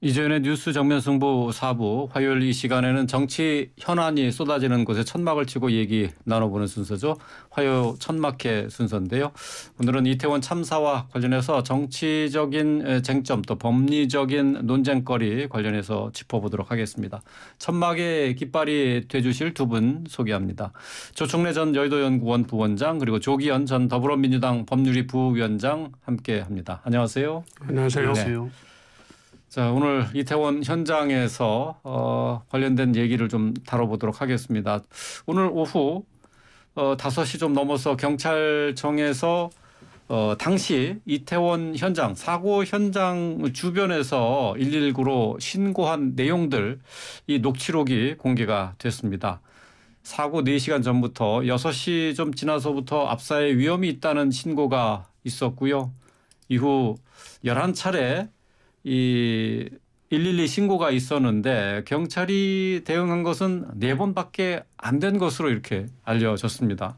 이재현의 뉴스 정면 승부 4부 화요일 이 시간에는 정치 현안이 쏟아지는 곳에 천막을 치고 얘기 나눠보는 순서죠. 화요 천막회 순서인데요. 오늘은 이태원 참사와 관련해서 정치적인 쟁점 또 법리적인 논쟁거리 관련해서 짚어보도록 하겠습니다. 천막의 깃발이 돼주실 두 분 소개합니다. 조충래 전 여의도연구원 부원장 그리고 조기현 전 더불어민주당 법률위 부위원장 함께합니다. 안녕하세요. 안녕하세요. 네. 자, 오늘 이태원 현장에서 어, 관련된 얘기를 좀 다뤄보도록 하겠습니다. 오늘 오후 어, 5시 좀 넘어서 경찰청에서 어, 당시 이태원 현장 사고 현장 주변에서 119로 신고한 내용들 이 녹취록이 공개가 됐습니다. 사고 4시간 전부터 6시 좀 지나서부터 압사에 위험이 있다는 신고가 있었고요. 이후 11차례 이112 신고가 있었는데 경찰이 대응한 것은 네 번밖에 안 된 것으로 이렇게 알려졌습니다.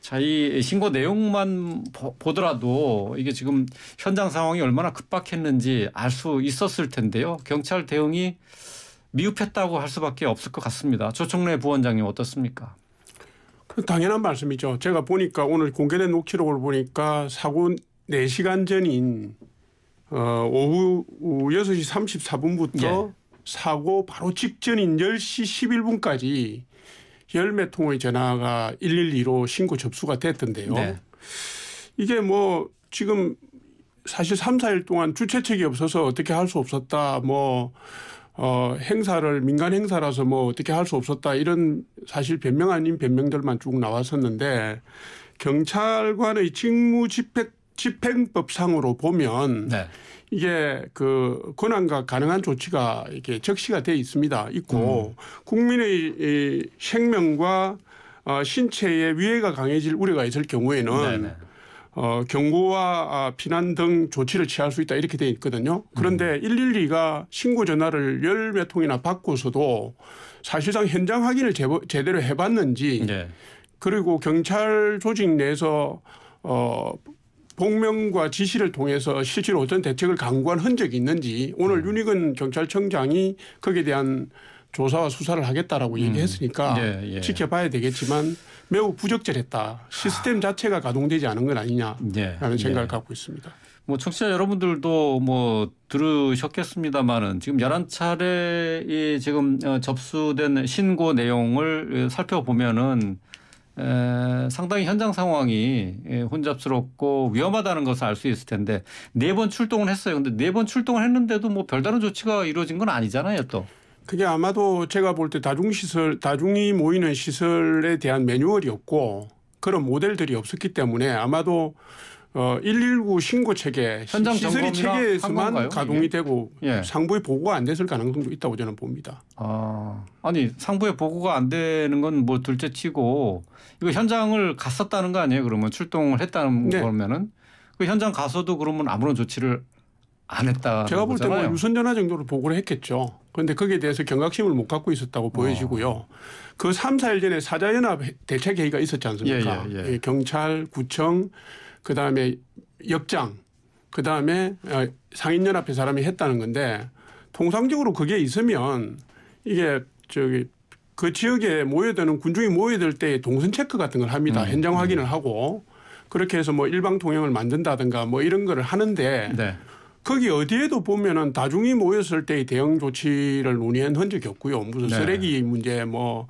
자, 이 신고 내용만 보, 더라도 이게 지금 현장 상황이 얼마나 급박했는지 알 수 있었을 텐데요. 경찰 대응이 미흡했다고 할 수밖에 없을 것 같습니다. 조총래 부원장님 어떻습니까? 그 당연한 말씀이죠. 제가 보니까 오늘 공개된 녹취록을 보니까 사고 4시간 전인 어, 오후 6시 34분부터 예. 사고 바로 직전인 10시 11분까지 열매 통의 전화가 112로 신고 접수가 됐던데요. 네. 이게 뭐 지금 사실 3, 4일 동안 주최측이 없어서 어떻게 할 수 없었다. 뭐 어, 행사를 민간 행사라서 뭐 어떻게 할 수 없었다 이런 사실 변명 아닌 변명들만 쭉 나왔었는데 경찰관의 직무 집행 집행법상으로 보면 네. 이게 그 권한과 가능한 조치가 이렇게 적시가 돼 있습니다. 있고 음. 국민의 이 생명과 어, 신체에 위해가 강해질 우려가 있을 경우에는 네네. 네. 어, 경고와 아 피난 등 조치를 취할 수 있다 이렇게 돼 있거든요. 그런데 음. 112가 신고 전화를 열 몇 통이나 받고서도 사실상 현장 확인을 제보, 제대로 해봤는지 네. 그리고 경찰 조직 내에서 어, 복명과 지시를 통해서 실제로 어떤 대책을 강구한 흔적이 있는지 오늘 음. 윤익은 경찰청장이 거기에 대한 조사와 수사를 하겠다라고 음. 얘기했으니까 예, 예. 지켜봐야 되겠지만 매우 부적절했다. 시스템 아. 자체가 가동되지 않은 건 아니냐라는 예, 생각을 예. 갖고 있습니다. 뭐 청취자 여러분들도 뭐 들으셨겠습니다만은 지금 열한 차례의 지금 어, 접수된 신고 내용을 살펴보면은 에, 상당히 현장 상황이 예, 혼잡스럽고 위험하다는 것을 알 수 있을 텐데 네 번 출동을 했어요. 근데 네 번 출동을 했는데도 뭐 별다른 조치가 이루어진 건 아니잖아요, 또. 그게 아마도 제가 볼 때 다중 시설, 다중이 모이는 시설에 대한 매뉴얼이 없고 그런 모델들이 없었기 때문에 아마도 어, 119 신고 체계, 현장 시설이 체계에서만 가동이 이게? 예. 되고 예. 상부에 보고가 안 됐을 가능성도 있다고 저는 봅니다. 아, 아니 상부에 보고가 안 되는 건 뭐 둘째치고 이거 현장을 갔었다는 거 아니에요? 그러면 출동을 했다는 네. 거면은 그 현장 가서도 그러면 아무런 조치를 안 했다. 제가 볼 때는 뭐 유선전화 정도로 보고를 했겠죠. 그런데 거기에 대해서 경각심을 못 갖고 있었다고 아. 보여지고요. 그 3, 4일 전에 사자연합 대책회의가 있었지 예, 예, 않습니까? 예, 예, 경찰, 구청, 그 다음에 역장, 그 다음에 어, 상인연합회 사람이 했다는 건데 통상적으로 그게 있으면 이게 저기 그 지역에 모여드는 군중이 모여들 때 동선 체크 같은 걸 합니다. 음. 현장 음. 확인을 음. 하고 그렇게 해서 뭐 일방 통행을 만든다든가 뭐 이런 거를 하는데 네. 거기 어디에도 보면은 다중이 모였을 때의 대응 조치를 논의한 흔적이 없고요. 무슨 네. 쓰레기 문제 뭐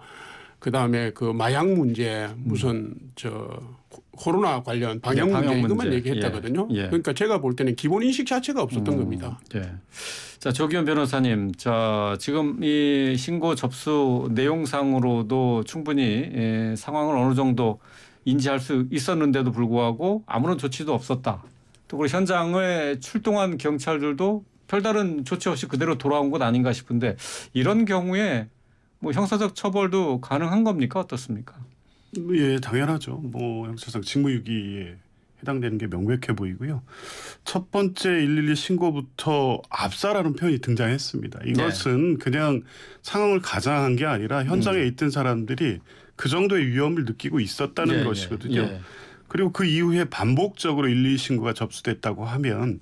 그다음에 그 마약 문제 무슨 저 코로나 관련 방역, 예, 방역 문제 이것만 얘기했다거든요. 예, 예. 그러니까 제가 볼 때는 기본 인식 자체가 없었던 음, 겁니다. 예. 자 조기현 변호사님, 자 지금 이 신고 접수 내용상으로도 충분히 예, 상황을 어느 정도 인지할 수 있었는데도 불구하고 아무런 조치도 없었다. 또 그리고 현장에 출동한 경찰들도 별다른 조치 없이 그대로 돌아온 것 아닌가 싶은데 이런 경우에 뭐 형사적 처벌도 가능한 겁니까 어떻습니까? 뭐, 예, 당연하죠. 뭐 형사상 직무유기에 해당되는 게 명백해 보이고요. 첫 번째 112 신고부터 압사라는 표현이 등장했습니다. 네. 이것은 네. 그냥 상황을 가장한 게 아니라 현장에 음. 있던 사람들이 그 정도의 위험을 느끼고 있었다는 예, 것이거든요. 예. 그리고 그 이후에 반복적으로 112 신고가 접수됐다고 하면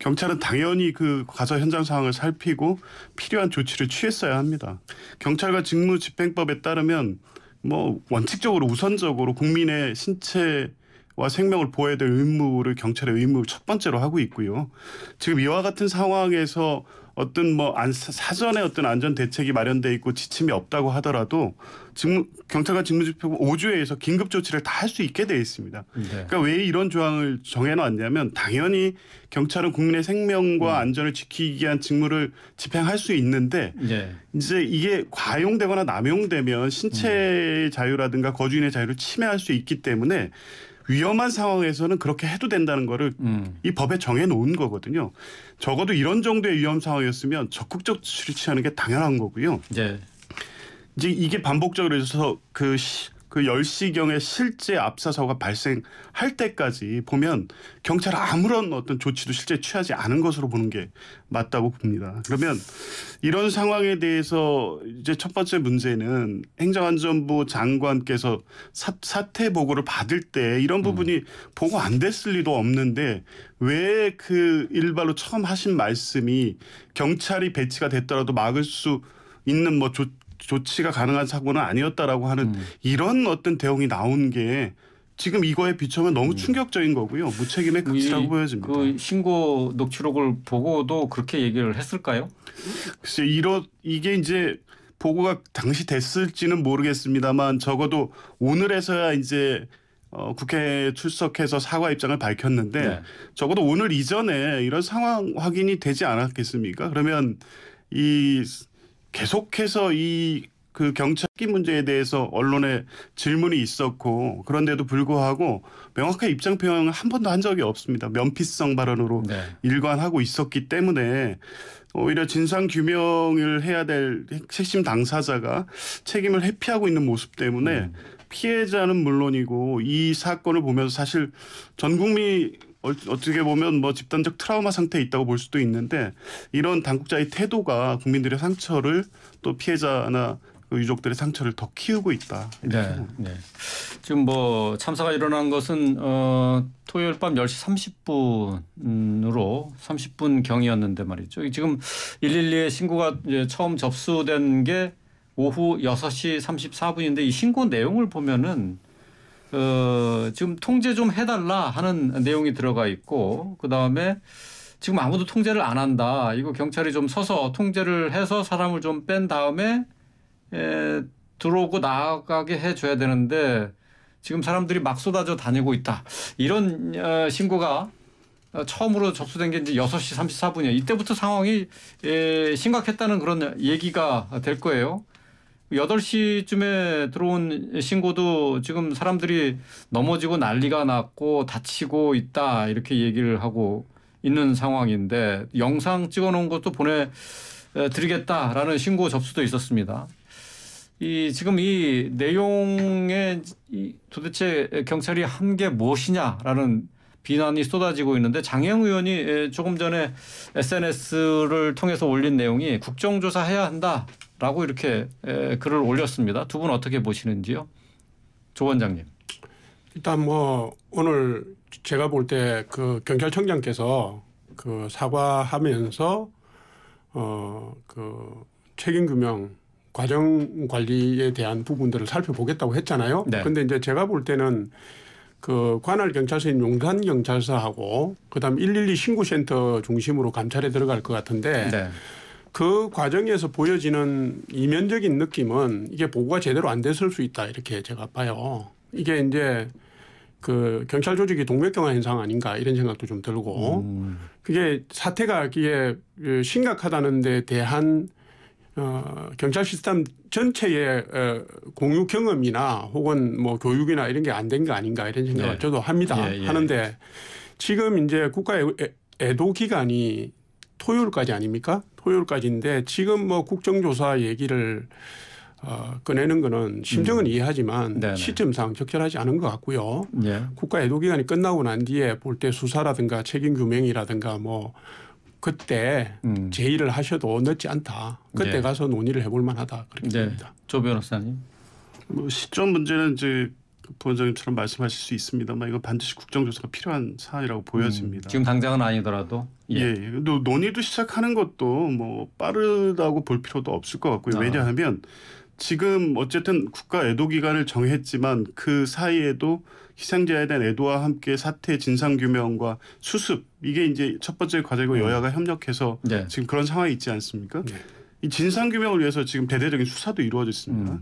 경찰은 당연히 그 가사 현장 상황을 살피고 필요한 조치를 취했어야 합니다. 경찰과 직무 집행법에 따르면 뭐 원칙적으로 우선적으로 국민의 신체 와 생명을 보호해야 될 의무를 경찰의 의무 첫 번째로 하고 있고요. 지금 이와 같은 상황에서 어떤 뭐 안, 사전에 어떤 안전 대책이 마련돼 있고 지침이 없다고 하더라도 직무, 경찰관 직무집행 5조에서 긴급 조치를 다 할 수 있게 돼 있습니다. 음, 네. 그러니까 왜 이런 조항을 정해놨냐면 당연히 경찰은 국민의 생명과 음. 안전을 지키기 위한 직무를 집행할 수 있는데 네. 이제 이게 과용되거나 남용되면 신체 네. 자유라든가 거주인의 자유를 침해할 수 있기 때문에 위험한 상황에서는 그렇게 해도 된다는 거를 음. 이 법에 정해 놓은 거거든요. 적어도 이런 정도의 위험 상황이었으면 적극적 조치를 하는게 당연한 거고요. 네. 이제 이게 반복적으로 해서 그그 10시경에 실제 압사사고가 발생할 때까지 보면 경찰 아무런 어떤 조치도 실제 취하지 않은 것으로 보는 게 맞다고 봅니다. 그러면 이런 상황에 대해서 이제 첫 번째 문제는 행정안전부 장관께서 사, 사태 보고를 받을 때 이런 부분이 음. 보고 안 됐을 리도 없는데 왜 그 일발로 처음 하신 말씀이 경찰이 배치가 됐더라도 막을 수 있는 뭐 조, 치 조치가 가능한 사고는 아니었다라고 하는 음. 이런 어떤 대응이 나온 게 지금 이거에 비춰면 너무 음. 충격적인 거고요. 무책임의 극치라고 보여집니다. 그 신고 녹취록을 보고도 그렇게 얘기를 했을까요? 글쎄 이러 이게 이제 보고가 당시 됐을지는 모르겠습니다만 적어도 오늘에서야 이제 어, 국회에 출석해서 사과 입장을 밝혔는데 네. 적어도 오늘 이전에 이런 상황 확인이 되지 않았겠습니까? 그러면 이 계속해서 이 그 경찰기 문제에 대해서 언론에 질문이 있었고 그런데도 불구하고 명확한 입장 표현을 한 번도 한 적이 없습니다. 면피성 발언으로 네. 일관하고 있었기 때문에 오히려 진상 규명을 해야 될 핵심 당사자가 책임을 회피하고 있는 모습 때문에 음. 피해자는 물론이고 이 사건을 보면서 사실 전 국민 어떻게 보면 뭐 집단적 트라우마 상태에 있다고 볼 수도 있는데 이런 당국자의 태도가 국민들의 상처를 또 피해자나 그 유족들의 상처를 더 키우고 있다. 네, 네. 지금 뭐 참사가 일어난 것은 어, 토요일 밤 10시 30분으로 30분 경이었는데 말이죠. 지금 112에 신고가 처음 접수된 게 오후 6시 34분인데 이 신고 내용을 보면은 어, 지금 통제 좀 해달라 하는 내용이 들어가 있고 그 다음에 지금 아무도 통제를 안 한다. 이거 경찰이 좀 서서 통제를 해서 사람을 좀 뺀 다음에 에, 들어오고 나가게 해줘야 되는데 지금 사람들이 막 쏟아져 다니고 있다. 이런 어, 신고가 어, 처음으로 접수된 게 이제 6시 34분이에요. 이때부터 상황이 에, 심각했다는 그런 얘기가 될 거예요. 여덟 시쯤에 들어온 신고도 지금 사람들이 넘어지고 난리가 났고 다치고 있다 이렇게 얘기를 하고 있는 상황인데 영상 찍어 놓은 것도 보내 드리겠다라는 신고 접수도 있었습니다. 이 지금 이 내용에 도대체 경찰이 한 게 무엇이냐라는 비난이 쏟아지고 있는데 장영 의원이 조금 전에 SNS를 통해서 올린 내용이 국정조사해야 한다. 라고 이렇게 글을 올렸습니다. 두 분 어떻게 보시는지요? 조 원장님. 일단 뭐 오늘 제가 볼 때 그 경찰청장께서 그 사과하면서 어 그 책임 규명 과정 관리에 대한 부분들을 살펴보겠다고 했잖아요. 네. 근데 이제 제가 볼 때는 그 관할 경찰서인 용산 경찰서하고 그다음 112 신고센터 중심으로 감찰에 들어갈 것 같은데 네. 그 과정에서 보여지는 이면적인 느낌은 이게 보고가 제대로 안 됐을 수 있다 이렇게 제가 봐요. 이게 이제 그 경찰 조직이 동맥경화 현상 아닌가 이런 생각도 좀 들고 음. 그게 사태가 이게 심각하다는 데 대한 어, 경찰 시스템 전체의 어, 공유 경험이나 혹은 뭐 교육이나 이런 게 안 된 거 아닌가 이런 생각을 네. 저도 합니다. 예, 예. 하는데 지금 이제 국가의 애도 기간이 토요일까지 아닙니까? 토요일까지인데 지금 뭐 국정조사 얘기를 어, 꺼내는 거는 심정은 음. 이해하지만 네네. 시점상 적절하지 않은 것 같고요. 예. 국가 애도 기간이 끝나고 난 뒤에 볼 때 수사라든가 책임 규명이라든가 뭐 그때 음. 제의를 하셔도 늦지 않다. 그때 예. 가서 논의를 해볼 만하다 그렇게 네. 니다조 변호사님. 뭐 시점 문제는 이제 부원장님처럼 말씀하실 수 있습니다만 이건 반드시 국정조사가 필요한 사안이라고 보여집니다. 음, 지금 당장은 아니더라도 예. 예, 예. 논의도 시작하는 것도 뭐 빠르다고 볼 필요도 없을 것 같고요. 아. 왜냐하면 지금 어쨌든 국가 애도 기간을 정했지만 그 사이에도 희생자에 대한 애도와 함께 사태 진상 규명과 수습 이게 이제 첫 번째 과제고 음. 여야가 협력해서 네. 지금 그런 상황이 있지 않습니까? 네. 이 진상 규명을 위해서 지금 대대적인 수사도 이루어졌습니다. 음.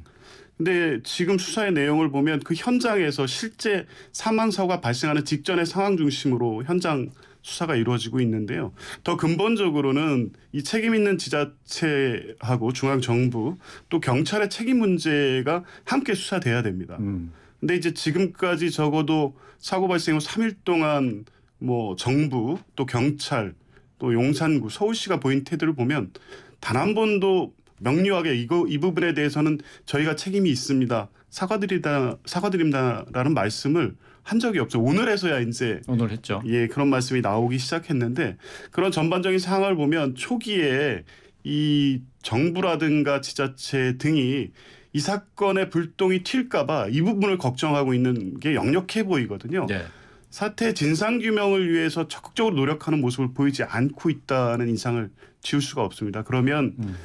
근데 지금 수사의 내용을 보면 그 현장에서 실제 사망 사고가 발생하는 직전의 상황 중심으로 현장 수사가 이루어지고 있는데요. 더 근본적으로는 이 책임 있는 지자체하고 중앙 정부 또 경찰의 책임 문제가 함께 수사돼야 됩니다. 음. 근데 이제 지금까지 적어도 사고 발생 후 3일 동안 뭐 정부 또 경찰 또 용산구 서울시가 보인 태도를 보면 단 한 번도 명료하게 이거 이 부분에 대해서는 저희가 책임이 있습니다. 사과드리다 사과드립니다라는 말씀을 한 적이 없죠 오늘에서야 이제 오늘 했죠. 예, 그런 말씀이 나오기 시작했는데 그런 전반적인 상황을 보면 초기에 이 정부라든가 지자체 등이 이 사건의 불똥이 튈까봐 이 부분을 걱정하고 있는 게 역력해 보이거든요. 네. 사태 진상 규명을 위해서 적극적으로 노력하는 모습을 보이지 않고 있다는 인상을 지울 수가 없습니다. 그러면 음.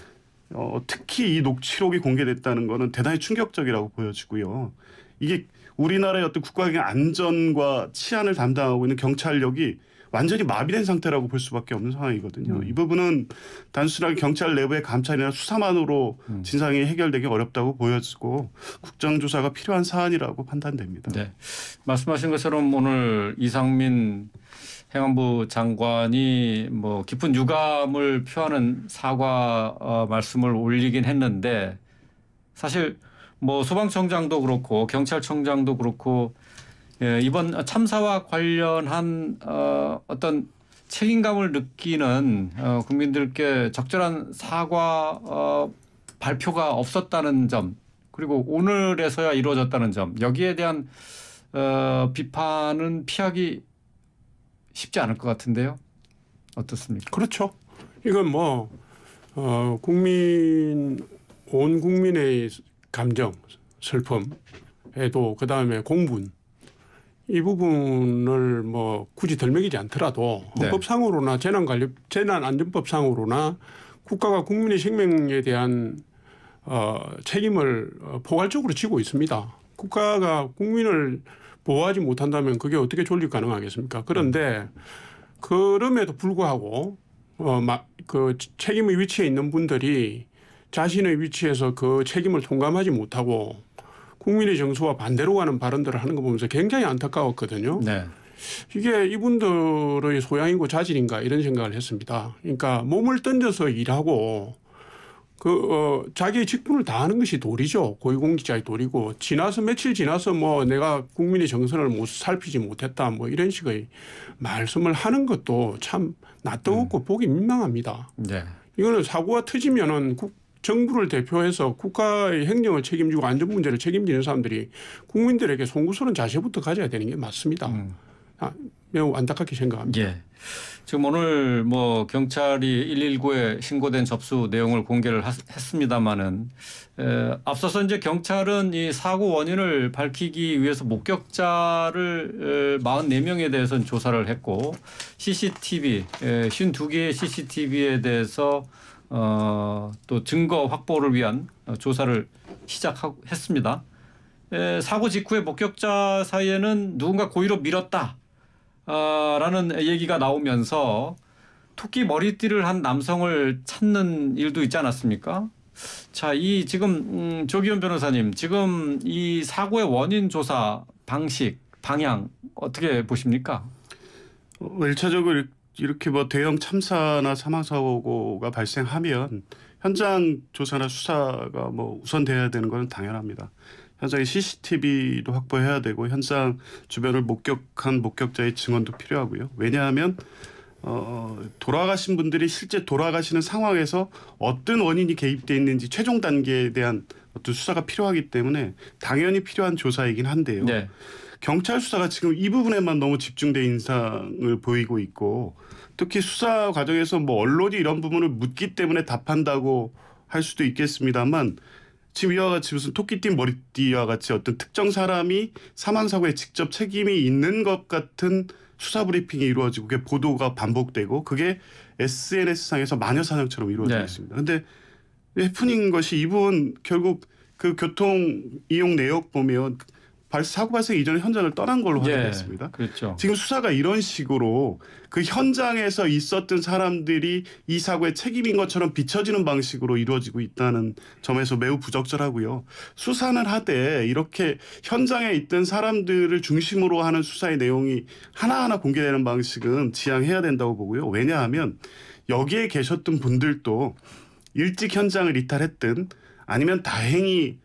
어, 특히 이 녹취록이 공개됐다는 것은 대단히 충격적이라고 보여지고요. 이게 우리나라의 어떤 국가의 안전과 치안을 담당하고 있는 경찰력이 완전히 마비된 상태라고 볼 수밖에 없는 상황이거든요. 음. 이 부분은 단순하게 경찰 내부의 감찰이나 수사만으로 음. 진상이 해결되기 어렵다고 보여지고 국정조사가 필요한 사안이라고 판단됩니다. 네. 말씀하신 것처럼 오늘 이상민 행안부 장관이 뭐 깊은 유감을 표하는 사과 어, 말씀을 올리긴 했는데 사실 뭐 소방청장도 그렇고 경찰청장도 그렇고 예, 이번 참사와 관련한 어, 어떤 책임감을 느끼는 어, 국민들께 적절한 사과 어, 발표가 없었다는 점 그리고 오늘에서야 이루어졌다는 점 여기에 대한 어, 비판은 피하기 쉽지 않을 것 같은데요. 어떻습니까? 그렇죠. 이건 뭐 어, 국민 온 국민의 감정, 슬픔에도 그 다음에 공분 이 부분을 뭐 굳이 덜먹이지 않더라도 네. 헌법상으로나 재난관리 재난안전법상으로나 국가가 국민의 생명에 대한 어, 책임을 어, 포괄적으로 지고 있습니다. 국가가 국민을 보호하지 못한다면 그게 어떻게 존립 가능하겠습니까? 그런데 그럼에도 불구하고 어 막 그 책임의 위치에 있는 분들이 자신의 위치에서 그 책임을 통감하지 못하고 국민의 정서와 반대로 가는 발언들을 하는 거 보면서 굉장히 안타까웠거든요. 네. 이게 이분들의 소양이고 자질인가 이런 생각을 했습니다. 그러니까 몸을 던져서 일하고 그, 어, 자기의 직분을 다하는 것이 도리죠. 고위공직자의 도리고, 지나서, 며칠 지나서 뭐 내가 국민의 정서를 못 살피지 못했다, 뭐 이런 식의 말씀을 하는 것도 참 낯뜨겁고 음. 보기 민망합니다. 네. 이거는 사고가 터지면은 국, 정부를 대표해서 국가의 행정을 책임지고 안전 문제를 책임지는 사람들이 국민들에게 송구스러운 자세부터 가져야 되는 게 맞습니다. 음. 아, 매우 안타깝게 생각합니다. 예. 지금 오늘 뭐 경찰이 119에 신고된 접수 내용을 공개를 했습니다만은 앞서서 이제 경찰은 이 사고 원인을 밝히기 위해서 목격자를 44명에 대해서는 조사를 했고 CCTV 52개의 CCTV에 대해서 어, 또 증거 확보를 위한 어, 조사를 시작했습니다. 사고 직후에 목격자 사이에는 누군가 고의로 밀었다. 어, 라는 얘기가 나오면서 토끼 머리띠를 한 남성을 찾는 일도 있지 않았습니까? 자, 이 지금 음, 조기현 변호사님, 지금 이 사고의 원인 조사 방식, 방향 어떻게 보십니까? 어, 차적으로 이렇게 뭐 대형 참사나 사망 사고가 발생하면 현장 조사나 수사가 뭐 우선돼야 되는 것은 당연합니다. 현장에 CCTV도 확보해야 되고 현장 주변을 목격한 목격자의 증언도 필요하고요. 왜냐하면 어, 돌아가신 분들이 실제 돌아가시는 상황에서 어떤 원인이 개입돼 있는지 최종 단계에 대한 어떤 수사가 필요하기 때문에 당연히 필요한 조사이긴 한데요. 네. 경찰 수사가 지금 이 부분에만 너무 집중된 인상을 보이고 있고 특히 수사 과정에서 뭐 언론이 이런 부분을 묻기 때문에 답한다고 할 수도 있겠습니다만 지금 이와 같이 무슨 토끼띠 머리띠와 같이 어떤 특정 사람이 사망 사고에 직접 책임이 있는 것 같은 수사 브리핑이 이루어지고 그게 보도가 반복되고 그게 SNS 상에서 마녀 사냥처럼 이루어져 네. 있습니다. 근데 해프닝 것이 이분 결국 그 교통 이용 내역 보면 사고 발생 이전에 현장을 떠난 걸로 예, 확인됐습니다. 예, 그렇죠. 지금 수사가 이런 식으로 그 현장에서 있었던 사람들이 이 사고의 책임인 것처럼 비춰지는 방식으로 이루어지고 있다는 점에서 매우 부적절하고요. 수사는 하되 이렇게 현장에 있던 사람들을 중심으로 하는 수사의 내용이 하나하나 공개되는 방식은 지양해야 된다고 보고요. 왜냐하면 여기에 계셨던 분들도 일찍 현장을 이탈했든 아니면 다행히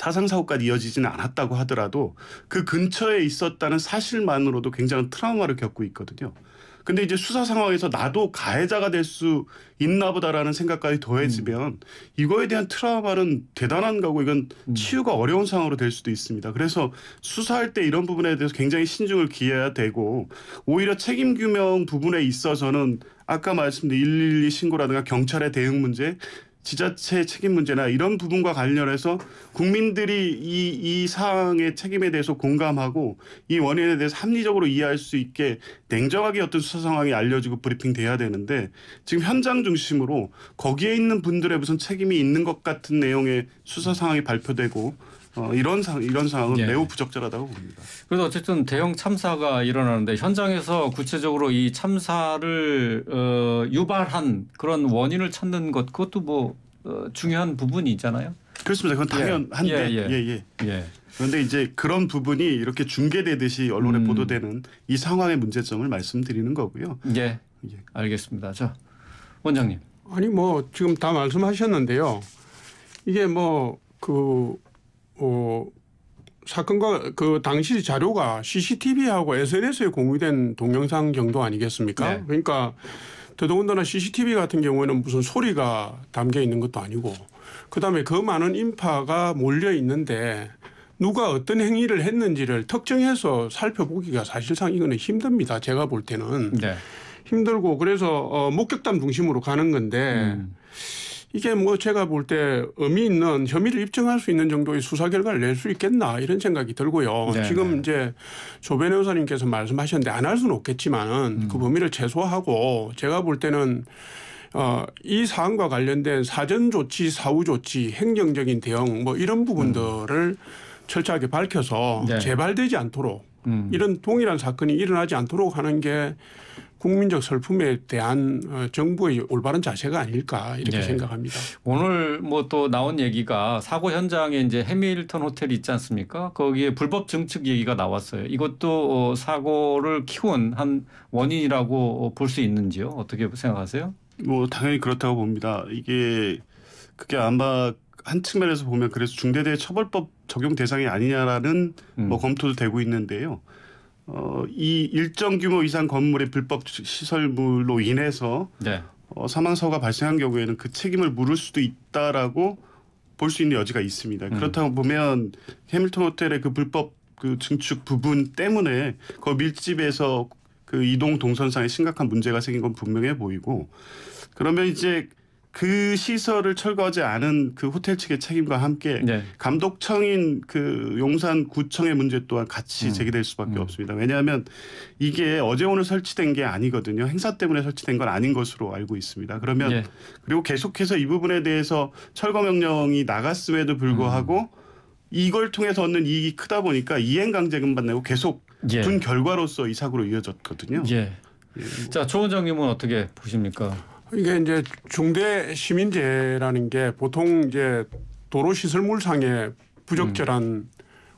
사상 사고까지 이어지지는 않았다고 하더라도 그 근처에 있었다는 사실만으로도 굉장한 트라우마를 겪고 있거든요. 근데 이제 수사 상황에서 나도 가해자가 될 수 있나 보다라는 생각까지 더해지면 음. 이거에 대한 트라우마는 대단한 거고 이건 음. 치유가 어려운 상황으로 될 수도 있습니다. 그래서 수사할 때 이런 부분에 대해서 굉장히 신중을 기해야 되고 오히려 책임 규명 부분에 있어서는 아까 말씀드린 112 신고라든가 경찰의 대응 문제 지자체 책임 문제나 이런 부분과 관련해서 국민들이 이, 이 사항의 책임에 대해서 공감하고 이 원인에 대해서 합리적으로 이해할 수 있게 냉정하게 어떤 수사 상황이 알려지고 브리핑돼야 되는데 지금 현장 중심으로 거기에 있는 분들의 무슨 책임이 있는 것 같은 내용의 수사 상황이 발표되고 어, 이런 상 이런 상황은 예. 매우 부적절하다고 봅니다. 그래서 어쨌든 대형 참사가 일어나는데 현장에서 구체적으로 이 참사를 어, 유발한 그런 원인을 찾는 것 그것도 뭐 어, 중요한 부분이잖아요. 그렇습니다. 그건 당연한데 예. 예, 예. 예, 예. 예. 그런데 이제 그런 부분이 이렇게 중계되듯이 언론에 음. 보도되는 이 상황의 문제점을 말씀드리는 거고요. 예. 예. 알겠습니다. 자 원장님. 아니 뭐 지금 다 말씀하셨는데요. 이게 뭐그 어, 사건과 그 당시 자료가 CCTV하고 SNS에 공유된 동영상 정도 아니겠습니까? 네. 그러니까 더더군다나 CCTV 같은 경우에는 무슨 소리가 담겨 있는 것도 아니고 그다음에 그 많은 인파가 몰려 있는데 누가 어떤 행위를 했는지를 특정해서 살펴보기가 사실상 이거는 힘듭니다. 제가 볼 때는 네. 힘들고 그래서 어, 목격담 중심으로 가는 건데 음. 이게 뭐 제가 볼 때 의미 있는 혐의를 입증할 수 있는 정도의 수사 결과를 낼 수 있겠나 이런 생각이 들고요. 네네. 지금 네. 이제 조변의사님께서 말씀하셨는데 안 할 수는 없겠지만은 그 음. 그 범위를 최소화하고 제가 볼 때는 어, 이 사안과 관련된 사전 조치, 사후 조치, 행정적인 대응 뭐 이런 부분들을 음. 철저하게 밝혀서 네. 재발되지 않도록 음. 이런 동일한 사건이 일어나지 않도록 하는 게 국민적 슬픔에 대한 어, 정부의 올바른 자세가 아닐까 이렇게 네. 생각합니다. 오늘 뭐 또 나온 얘기가 사고 현장에 이제 해밀턴 호텔 있지 않습니까? 거기에 불법 증축 얘기가 나왔어요. 이것도 어, 사고를 키운 한 원인이라고 볼 수 있는지요? 어떻게 생각하세요? 뭐 당연히 그렇다고 봅니다. 이게 그게 아마 한 측면에서 보면 그래서 중대재 처벌법 적용 대상이 아니냐라는 뭐 음. 뭐 검토도 되고 있는데요. 어, 이 일정 규모 이상 건물의 불법 시설물로 인해서 네. 어, 사망 사고가 발생한 경우에는 그 책임을 물을 수도 있다라고 볼 수 있는 여지가 있습니다. 음. 그렇다고 보면 해밀턴 호텔의 그 불법 그 증축 부분 때문에 그 밀집에서 그 이동 동선상에 심각한 문제가 생긴 건 분명해 보이고 그러면 이제 그 시설을 철거하지 않은 그 호텔 측의 책임과 함께 네. 감독청인 그 용산 구청의 문제 또한 같이 음. 제기될 수밖에 음. 없습니다. 왜냐하면 이게 어제 오늘 설치된 게 아니거든요. 행사 때문에 설치된 건 아닌 것으로 알고 있습니다. 그러면 예. 그리고 계속해서 이 부분에 대해서 철거 명령이 나갔음에도 불구하고 음. 이걸 통해서 얻는 이익이 크다 보니까 이행 강제금만 내고 계속 예. 둔 결과로서 이 사고로 이어졌거든요. 예. 예. 자, 조원장님은 어떻게 보십니까? 그러니까 이제 중대 시민재라는 게 보통 이제 도로 시설물상의 부적절한 음.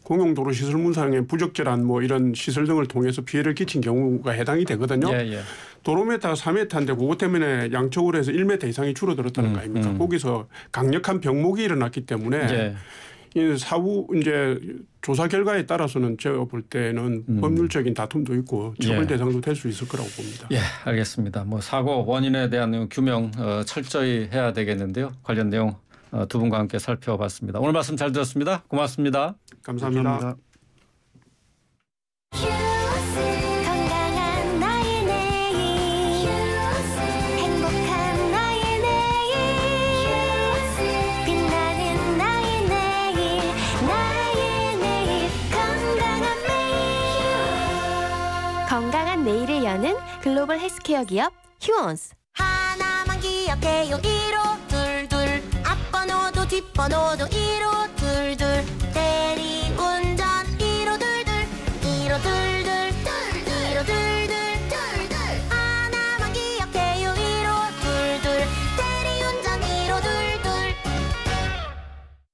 공용 도로 시설물상의 부적절한 뭐 이런 시설 등을 통해서 피해를 끼친 경우가 해당이 되거든요. 예, 예. 도로메타 4m인데 그것 때문에 양쪽으로 해서 1m 이상이 줄어들었다는 음, 거 아닙니까? 음. 거기서 강력한 병목이 일어났기 때문에 예. 사후 이제 조사 결과에 따라서는 제가 볼 때는 음. 법률적인 다툼도 있고 처벌 예. 대상도 될 수 있을 거라고 봅니다. 예, 알겠습니다. 뭐 사고 원인에 대한 규명 어, 철저히 해야 되겠는데요. 관련 내용 어, 두 분과 함께 살펴봤습니다. 오늘 말씀 잘 들었습니다. 고맙습니다 감사합니다. 감사합니다. 글로벌 헬스케어 기업 휴원스 하나만 기억해요 1522 앞번호도 뒷번호도 1522 대리운전 1522 1522 1522 하나만 기억해요 1522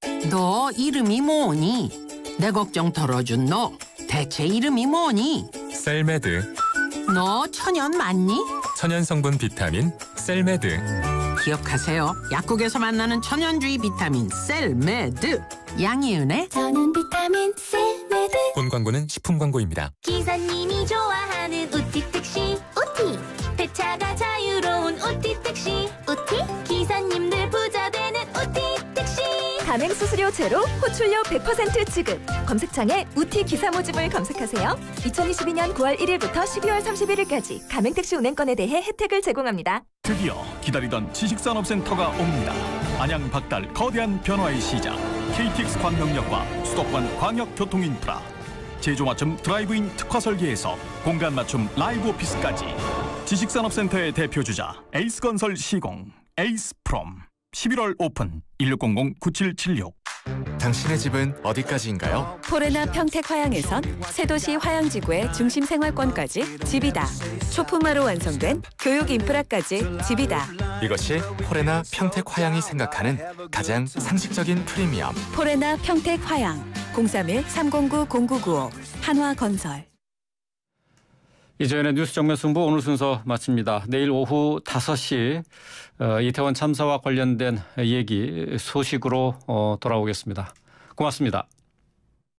대리운전 1522너 이름이 뭐니? 내 걱정 덜어준 너 대체 이름이 뭐니? 셀메드 너 천연 맞니? 천연 성분 비타민 셀메드 기억하세요. 약국에서 만나는 천연주의 비타민 셀메드 양이은의 저는 비타민 셀메드 본 광고는 식품 광고입니다. 기사님이 좋아하는 우티트 가맹 수수료 제로, 호출료 100% 지급. 검색창에 우티 기사 모집을 검색하세요. 2022년 9월 1일부터 12월 31일까지 가맹택시 운행권에 대해 혜택을 제공합니다. 드디어 기다리던 지식산업센터가 옵니다. 안양 박달 거대한 변화의 시작. KTX 광역역과 수도권 광역교통인프라. 제조맞춤 드라이브인 특화 설계에서 공간 맞춤 라이브 오피스까지. 지식산업센터의 대표주자 에이스건설 시공 에이스프롬. 11월 오픈 1600-9776 당신의 집은 어디까지인가요? 포레나 평택 화양에선 세도시 화양지구의 중심 생활권까지 집이다. 초품화로 완성된 교육 인프라까지 집이다. 이것이 포레나 평택 화양이 생각하는 가장 상식적인 프리미엄. 포레나 평택 화양 031-309-0995 한화건설 이재현의 뉴스 정면 승부 오늘 순서 마칩니다. 내일 오후 5시 어, 이태원 참사와 관련된 얘기 소식으로 어, 돌아오겠습니다. 고맙습니다.